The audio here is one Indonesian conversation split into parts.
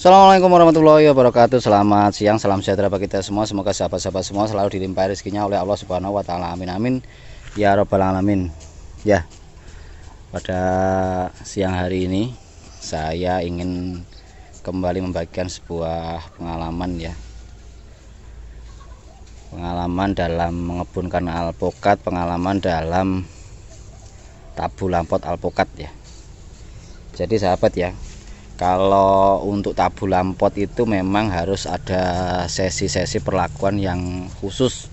Assalamualaikum warahmatullahi wabarakatuh Selamat siang, salam sejahtera bagi kita semua Semoga sahabat-sahabat semua selalu dilimpahi rezekinya oleh Allah subhanahu wa ta'ala Amin amin Ya Rabbal alamin Ya Pada siang hari ini Saya ingin kembali membagikan sebuah pengalaman ya Pengalaman dalam mengebunkan alpukat Pengalaman dalam tabu lampot alpukat ya Jadi sahabat ya kalau untuk tabu lampot itu memang harus ada sesi-sesi perlakuan yang khusus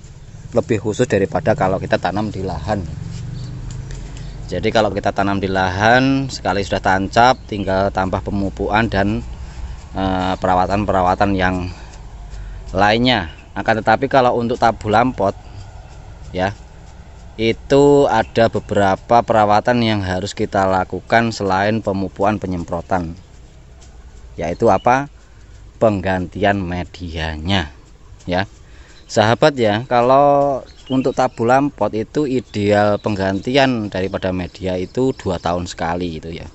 lebih khusus daripada kalau kita tanam di lahan jadi kalau kita tanam di lahan sekali sudah tancap tinggal tambah pemupuan dan eh, perawatan-perawatan yang lainnya akan tetapi kalau untuk tabu lampot ya itu ada beberapa perawatan yang harus kita lakukan selain pemupuan penyemprotan yaitu apa penggantian medianya ya sahabat ya kalau untuk tabu pot itu ideal penggantian daripada media itu dua tahun sekali itu ya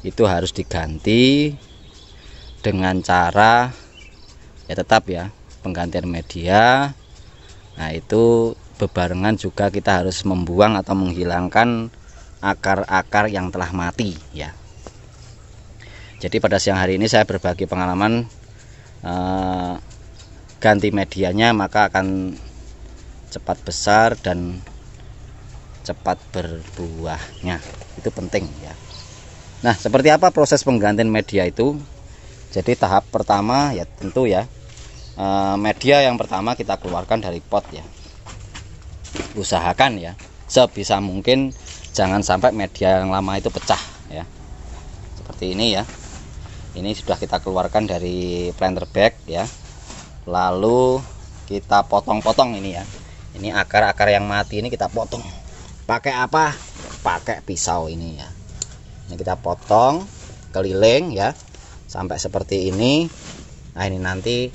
itu harus diganti dengan cara ya tetap ya penggantian media nah itu bebarengan juga kita harus membuang atau menghilangkan akar-akar yang telah mati ya jadi pada siang hari ini saya berbagi pengalaman eh, ganti medianya maka akan cepat besar dan cepat berbuahnya. Itu penting ya. Nah, seperti apa proses penggantian media itu? Jadi tahap pertama ya tentu ya eh, media yang pertama kita keluarkan dari pot ya. Usahakan ya sebisa mungkin jangan sampai media yang lama itu pecah ya. Seperti ini ya ini sudah kita keluarkan dari planter bag ya lalu kita potong-potong ini ya ini akar-akar yang mati ini kita potong pakai apa pakai pisau ini ya ini kita potong keliling ya sampai seperti ini nah ini nanti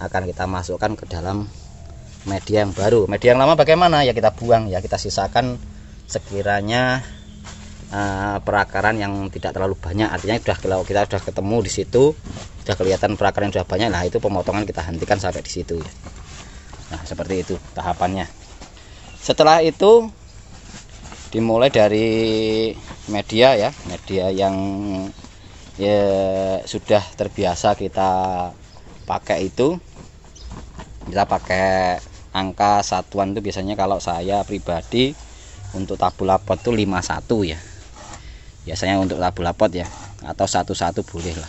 akan kita masukkan ke dalam media yang baru media yang lama bagaimana ya kita buang ya kita sisakan sekiranya Eh, perakaran yang tidak terlalu banyak artinya sudah kalau kita sudah ketemu di situ sudah kelihatan perakaran yang sudah banyak lah itu pemotongan kita hentikan sampai di situ ya. nah seperti itu tahapannya setelah itu dimulai dari media ya media yang ya sudah terbiasa kita pakai itu kita pakai angka satuan itu biasanya kalau saya pribadi untuk tabula pot itu 51 ya biasanya untuk labu lapot ya atau satu-satu boleh lah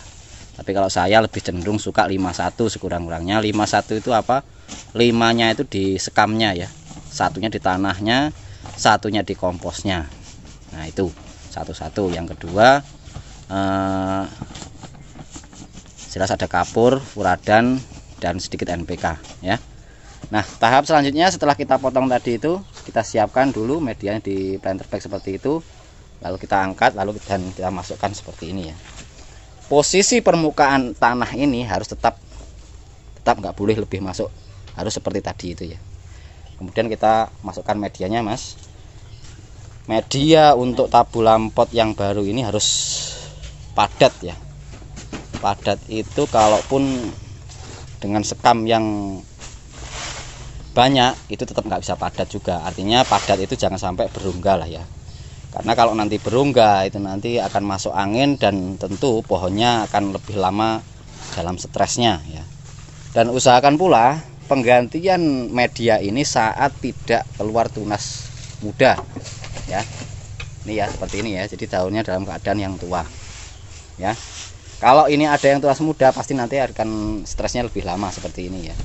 tapi kalau saya lebih cenderung suka 51 sekurang-kurangnya 51 itu apa limanya itu di sekamnya ya satunya di tanahnya satunya di komposnya nah itu satu-satu yang kedua eh, jelas ada kapur furadan dan sedikit NPK ya Nah tahap selanjutnya setelah kita potong tadi itu kita siapkan dulu medianya di planter bag seperti itu lalu kita angkat lalu dan kita masukkan seperti ini ya posisi permukaan tanah ini harus tetap tetap nggak boleh lebih masuk harus seperti tadi itu ya kemudian kita masukkan medianya mas media untuk tabu lampot yang baru ini harus padat ya padat itu kalaupun dengan sekam yang banyak itu tetap nggak bisa padat juga artinya padat itu jangan sampai berunggal lah ya karena kalau nanti berongga itu nanti akan masuk angin dan tentu pohonnya akan lebih lama dalam stresnya ya dan usahakan pula penggantian media ini saat tidak keluar tunas muda ya ini ya seperti ini ya jadi daunnya dalam keadaan yang tua ya kalau ini ada yang tunas muda pasti nanti akan stresnya lebih lama seperti ini ya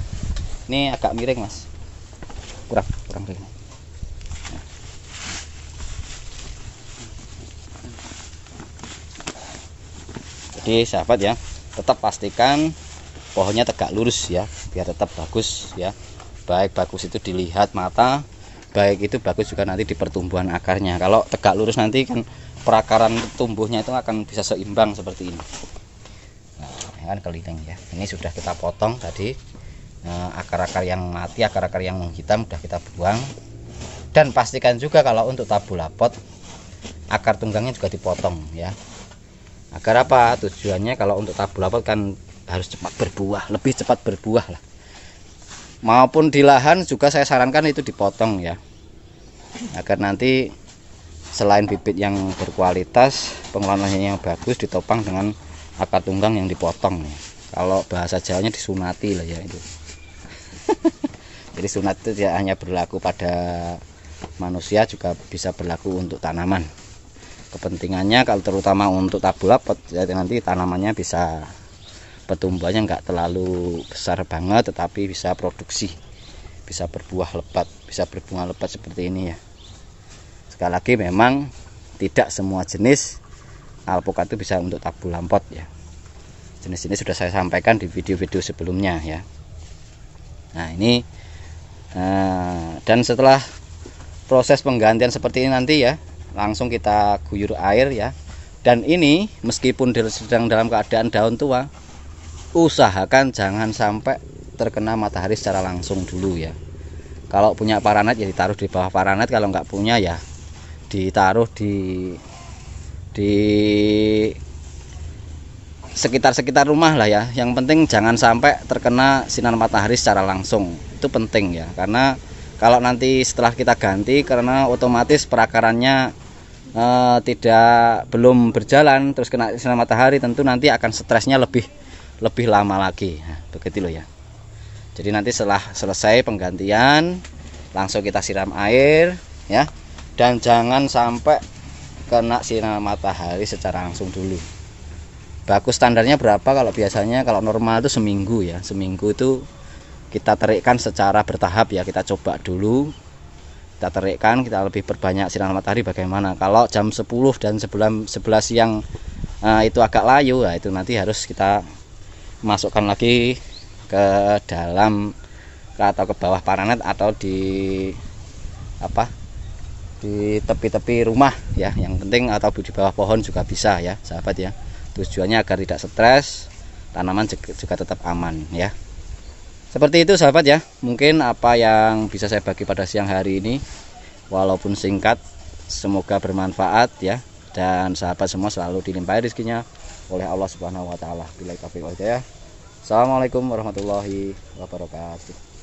ini agak miring mas kurang kurang miring jadi sahabat ya tetap pastikan pohonnya tegak lurus ya biar tetap bagus ya baik bagus itu dilihat mata baik itu bagus juga nanti di pertumbuhan akarnya kalau tegak lurus nanti kan perakaran tumbuhnya itu akan bisa seimbang seperti ini nah, ini kan keliling ya ini sudah kita potong tadi nah, akar-akar yang mati akar-akar yang menghitam sudah kita buang dan pastikan juga kalau untuk tabulapot akar tunggangnya juga dipotong ya agar apa tujuannya kalau untuk tabu lapot kan harus cepat berbuah lebih cepat berbuah lah maupun di lahan juga saya sarankan itu dipotong ya agar nanti selain bibit yang berkualitas pengelolaannya yang bagus ditopang dengan akar tunggang yang dipotong ya. kalau bahasa jawanya disunati lah ya itu jadi sunat itu tidak hanya berlaku pada manusia juga bisa berlaku untuk tanaman kepentingannya kalau terutama untuk tabulapot ya nanti tanamannya bisa pertumbuhannya nggak terlalu besar banget tetapi bisa produksi bisa berbuah lebat bisa berbunga lebat seperti ini ya sekali lagi memang tidak semua jenis alpukat itu bisa untuk tabu lampot ya jenis ini sudah saya sampaikan di video-video sebelumnya ya nah ini eh, dan setelah proses penggantian seperti ini nanti ya langsung kita guyur air ya dan ini meskipun sedang dalam keadaan daun tua usahakan jangan sampai terkena matahari secara langsung dulu ya kalau punya paranet ya ditaruh di bawah paranet kalau nggak punya ya ditaruh di di sekitar-sekitar rumah lah ya yang penting jangan sampai terkena sinar matahari secara langsung itu penting ya karena kalau nanti setelah kita ganti karena otomatis perakarannya uh, tidak belum berjalan terus kena sinar matahari tentu nanti akan stresnya lebih lebih lama lagi nah, begitu loh ya jadi nanti setelah selesai penggantian langsung kita siram air ya dan jangan sampai kena sinar matahari secara langsung dulu baku standarnya berapa kalau biasanya kalau normal itu seminggu ya seminggu itu kita terikkan secara bertahap ya kita coba dulu kita terikkan kita lebih perbanyak sinar matahari bagaimana kalau jam 10 dan sebelum 11 siang uh, itu agak layu ya itu nanti harus kita masukkan lagi ke dalam atau ke bawah paranet atau di apa di tepi-tepi rumah ya yang penting atau di bawah pohon juga bisa ya sahabat ya tujuannya agar tidak stres tanaman juga tetap aman ya seperti itu sahabat ya, mungkin apa yang bisa saya bagi pada siang hari ini, walaupun singkat, semoga bermanfaat ya. Dan sahabat semua selalu dilimpahi rezekinya oleh Allah Subhanahu wa taala. Bila Assalamualaikum warahmatullahi wabarakatuh.